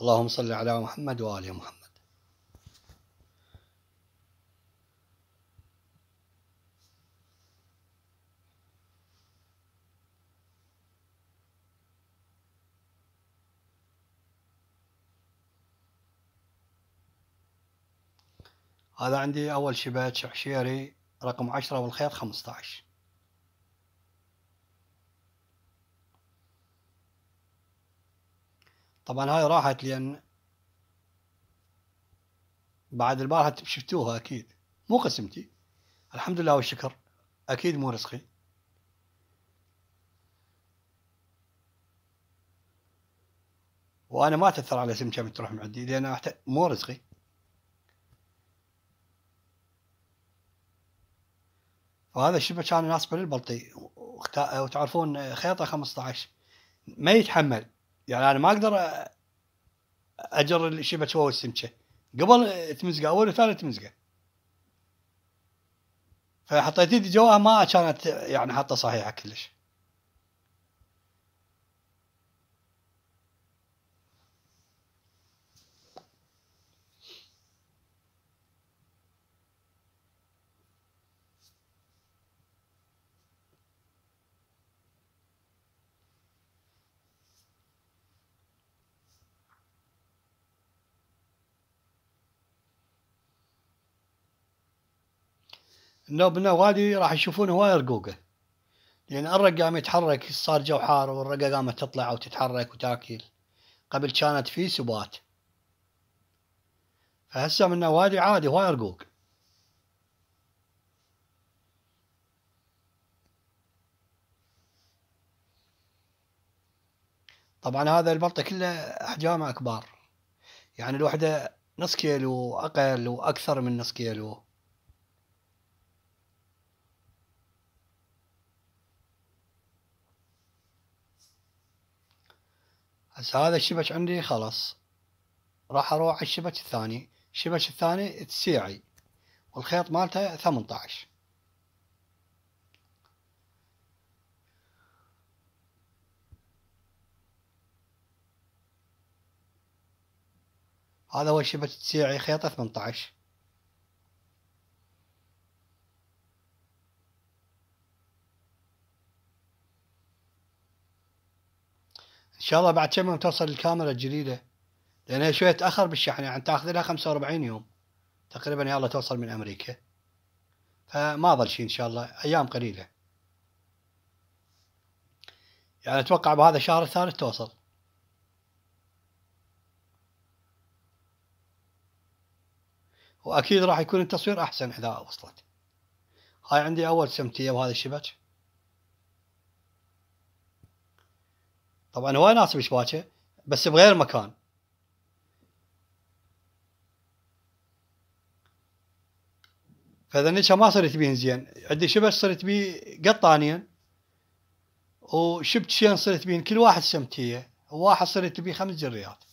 اللهم صل على محمد وآل محمد هذا عندي أول شباك شعشيري رقم عشرة والخيط خمسة عشر طبعا هاي راحت لأن بعد البارحة شفتوها أكيد مو قسمتي الحمد لله والشكر أكيد مو رزقي وأنا ما أتأثر على اسم كم تروح من عندي لأن مو رزقي وهذا الشبه كان يناسبه للبلطي وتعرفون خيطه 15 ما يتحمل يعني انا ما اقدر اجر الشبك هو السمكه قبل تمزقه اول وثاني تمزقه فحطيت يدي جواها ما كانت يعني حطه صحيحه كلش النوبنا وادي راح يشوفون هواي رقوقه لان الرق قام يتحرك صار جو حار والرقه قامت تطلع وتتحرك وتاكل قبل كانت في سبات فهسه من وادي عادي هواي رقوق طبعا هذا البلطه كله احجامه كبار يعني الوحده نص كيلو اقل واكثر من نص كيلو هسه هذا الشبك عندي خلص راح اروح على الشبك الثاني الشبك الثاني تسيعي والخيط مالته 18 هذا هو الشبك تسيعي خيطه 18 ان شاء الله بعد كم يوم توصل الكاميرا الجديده لان هي شويه تاخر بالشحن يعني تاخذ لها 45 يوم تقريبا يلا توصل من امريكا فما ظل شيء ان شاء الله ايام قليله يعني اتوقع بهذا الشهر الثالث توصل واكيد راح يكون التصوير احسن اذا وصلت هاي عندي اول سمتيه وهذا الشبك طبعا هواي ناس بشباكه بس بغير مكان فاذا النشا ما صرت بيهن زين عندي شبش صرت بيه قطانين وشبت شين صرت بيهن كل واحد سمتيه وواحد صرت بيه خمس جريات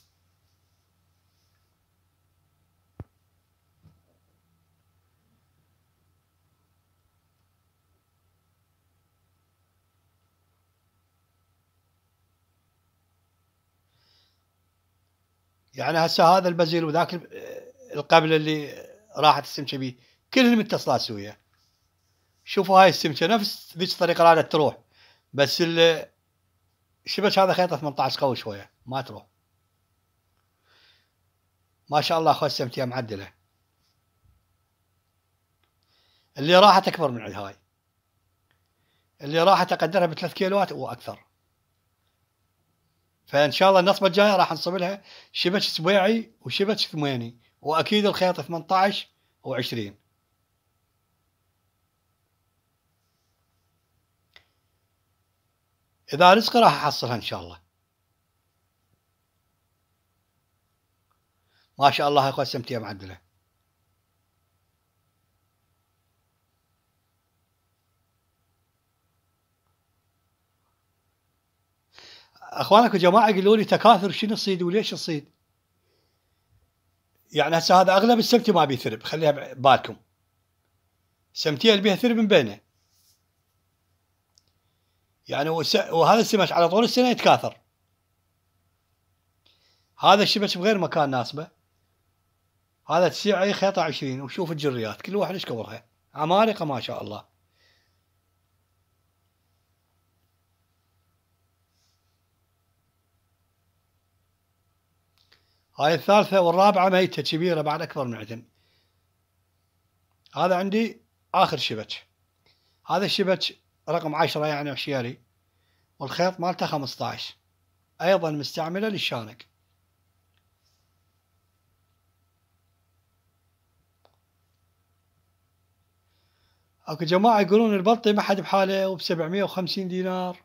يعني هسه هذا البزيل وذاك القبل اللي راحت السمكه بيه كلهم اتصلات سويه شوفوا هاي السمكه نفس ذيك الطريقه رادت تروح بس الشبك هذا خيطه 18 قوي شويه ما تروح ما شاء الله اخو السمكه معدله اللي راحت اكبر من هاي اللي راحت اقدرها بثلاث كيلوات واكثر فان شاء الله النصبه الجايه راح نصب لها شبك سبيعي وشبك ثميني واكيد الخيط 18 و20 اذا رزقي راح احصلها ان شاء الله ما شاء الله اخوة سمتية معدله اخوانك وجماعه قالوا لي تكاثر شنو الصيد وليش الصيد؟ يعني هسه هذا اغلب السمتي ما بيه ثرب خليها ببالكم سمتي اللي بيها ثرب من بينه يعني وهذا السمك على طول السنه يتكاثر هذا الشبش بغير مكان ناسبه هذا تسيع اي خيطه 20 وشوف الجريات كل واحد ايش كبرها عمالقه ما شاء الله هاي الثالثة والرابعة ميتة كبيرة بعد أكبر من عدن هذا عندي آخر شبك هذا الشبك رقم عشرة يعني عشيري والخيط مالته خمسطعش أيضا مستعملة للشانك اكو جماعة يقولون البلطي ما حد بحاله وب 750 دينار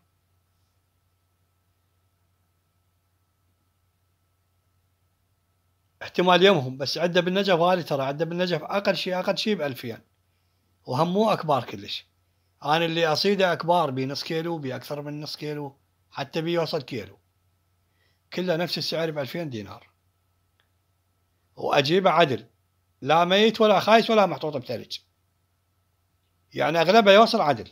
احتمال يمهم بس عده بالنجف غالي ترى عده بالنجف اقل شيء اقل شيء ب 2000 وهم مو اكبار كلش انا اللي اصيده اكبار بنص كيلو باكثر من نص كيلو حتى بيوصل كيلو كله نفس السعر ب 2000 دينار واجيبه عدل لا ميت ولا خايس ولا محطوط بثلج يعني اغلبها يوصل عدل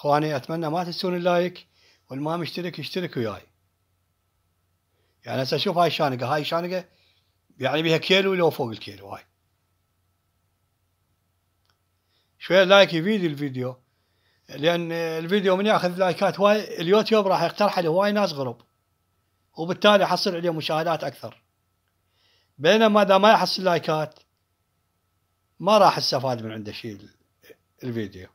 اخواني اتمنى ما تنسون اللايك والما مشترك يشترك وياي يعني هسه شوف هاي الشانقه هاي الشانقه يعني بيها كيلو لو فوق الكيلو هاي شويه لايك يفيد الفيديو لان الفيديو من ياخذ لايكات هواي اليوتيوب راح يقترحه هواي ناس غرب وبالتالي حصل عليه مشاهدات اكثر بينما اذا ما يحصل لايكات ما راح استفاد من عنده شيء الفيديو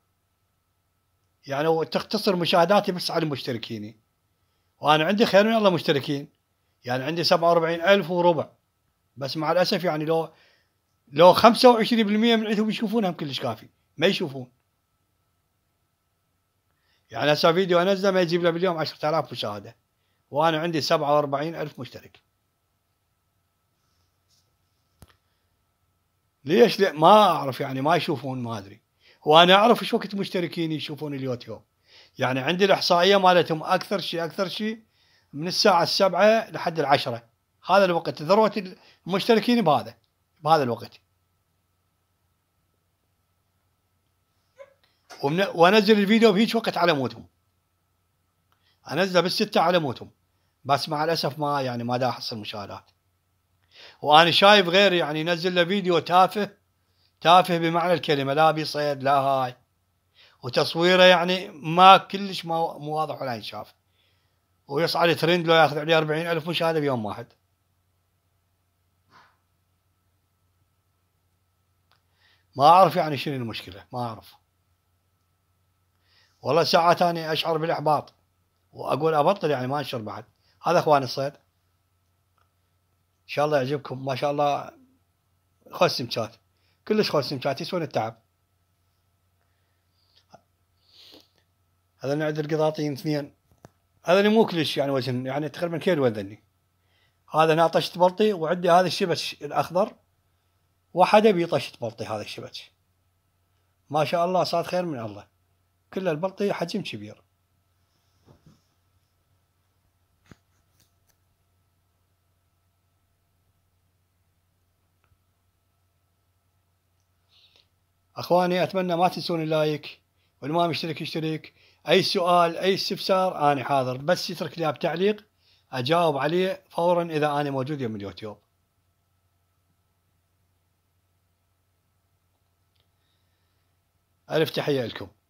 يعني تختصر مشاهداتي بس على المشتركين وانا عندي خير من الله مشتركين يعني عندي 47 ألف وربع بس مع الأسف يعني لو لو 25% من عندهم يشوفونها كلش كافي ما يشوفون يعني هسه فيديو انزله ما يجيب له باليوم 10000 مشاهده وانا عندي 47000 مشترك ليش لا ما اعرف يعني ما يشوفون ما ادري وانا اعرف ايش وقت مشتركين يشوفون اليوتيوب يعني عندي الاحصائيه مالتهم اكثر شيء اكثر شيء من الساعه السبعة لحد العشرة هذا الوقت ذروه المشتركين بهذا بهذا الوقت وانزل الفيديو بهيج وقت على موتهم انزله بالستة على موتهم بس مع الاسف ما يعني ما دا احصل مشاهدات وانا شايف غير يعني ينزل له فيديو تافه تافه بمعنى الكلمة لا بيصيد لا هاي وتصويره يعني ما كلش ما مو واضح ولا ينشاف ويصعد ترند لو ياخذ عليه 40 ألف مشاهدة بيوم واحد ما أعرف يعني شنو المشكلة ما أعرف والله ساعات أنا أشعر بالإحباط وأقول أبطل يعني ما أنشر بعد هذا أخوان الصيد إن شاء الله يعجبكم ما شاء الله خسم شات كلش خالصين تعتيس وين التعب هذا نعد القضاطين اثنين هذا مو كلش يعني وزن يعني تقريبا كيلو وزني هذا ناطش طشت بلطي وعندي هذا الشبت الاخضر وحده بي طشت بلطي هذا الشبت ما شاء الله صاد خير من الله كل البلطي حجم كبير اخواني اتمنى ما تنسون اللايك واللي ما مشترك يشترك اي سؤال اي استفسار انا حاضر بس يترك لي بتعليق اجاوب عليه فورا اذا انا موجود يوم اليوتيوب الف تحيه لكم